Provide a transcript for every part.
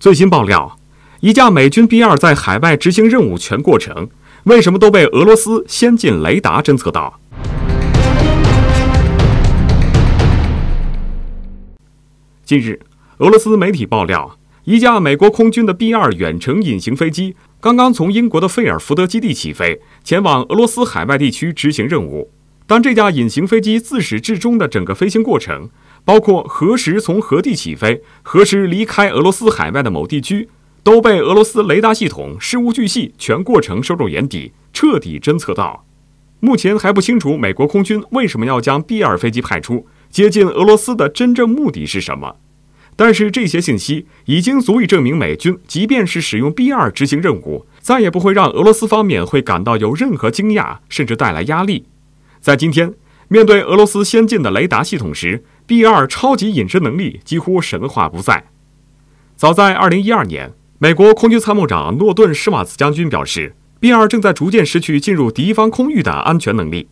最新爆料：一架美军 B 二在海外执行任务全过程，为什么都被俄罗斯先进雷达侦测到？近日，俄罗斯媒体爆料，一架美国空军的 B 二远程隐形飞机刚刚从英国的费尔福德基地起飞，前往俄罗斯海外地区执行任务。但这架隐形飞机自始至终的整个飞行过程。包括何时从何地起飞，何时离开俄罗斯海外的某地区，都被俄罗斯雷达系统事无巨细、全过程收入眼底，彻底侦测到。目前还不清楚美国空军为什么要将 B 二飞机派出接近俄罗斯的真正目的是什么，但是这些信息已经足以证明美军即便是使用 B 二执行任务，再也不会让俄罗斯方面会感到有任何惊讶，甚至带来压力。在今天面对俄罗斯先进的雷达系统时，B 二超级隐身能力几乎神话不再。早在2012年，美国空军参谋长诺顿·施瓦茨将军表示，B 二正在逐渐失去进入敌方空域的安全能力。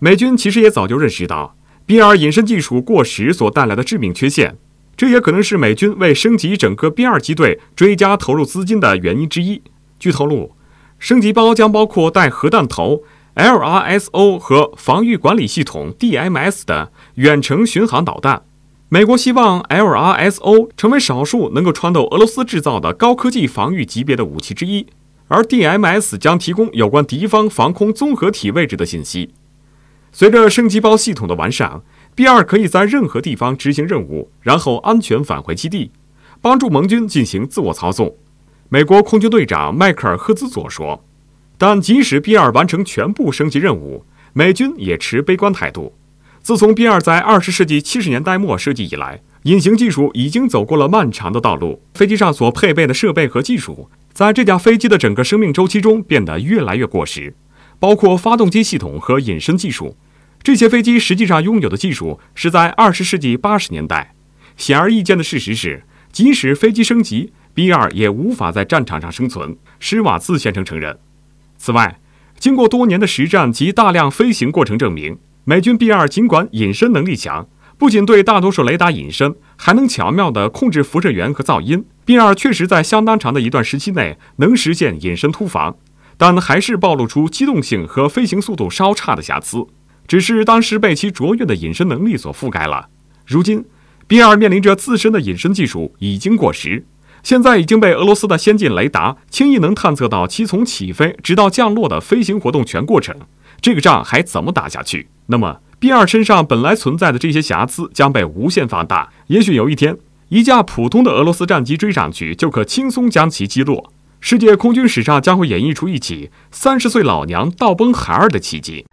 美军其实也早就认识到 B 二隐身技术过时所带来的致命缺陷，这也可能是美军为升级整个 B 二机队追加投入资金的原因之一。据透露，升级包将包括带核弹头。LRSO 和防御管理系统 DMS 的远程巡航导弹，美国希望 LRSO 成为少数能够穿透俄罗斯制造的高科技防御级别的武器之一，而 DMS 将提供有关敌方防空综合体位置的信息。随着升级包系统的完善，B2 可以在任何地方执行任务，然后安全返回基地，帮助盟军进行自我操纵。美国空军队长迈克尔·赫兹佐说。但即使 B 二完成全部升级任务，美军也持悲观态度。自从 B 二在二十世纪七十年代末设计以来，隐形技术已经走过了漫长的道路。飞机上所配备的设备和技术，在这架飞机的整个生命周期中变得越来越过时，包括发动机系统和隐身技术。这些飞机实际上拥有的技术是在二十世纪八十年代。显而易见的事实是，即使飞机升级，B 二也无法在战场上生存。施瓦茨先生承认。此外，经过多年的实战及大量飞行过程证明，美军 B 二尽管隐身能力强，不仅对大多数雷达隐身，还能巧妙地控制辐射源和噪音。B 二确实在相当长的一段时期内能实现隐身突防，但还是暴露出机动性和飞行速度稍差的瑕疵，只是当时被其卓越的隐身能力所覆盖了。如今，B 二面临着自身的隐身技术已经过时。现在已经被俄罗斯的先进雷达轻易能探测到其从起飞直到降落的飞行活动全过程，这个仗还怎么打下去？那么 B 二身上本来存在的这些瑕疵将被无限放大，也许有一天一架普通的俄罗斯战机追上去就可轻松将其击落，世界空军史上将会演绎出一起三十岁老娘倒崩孩儿的奇迹。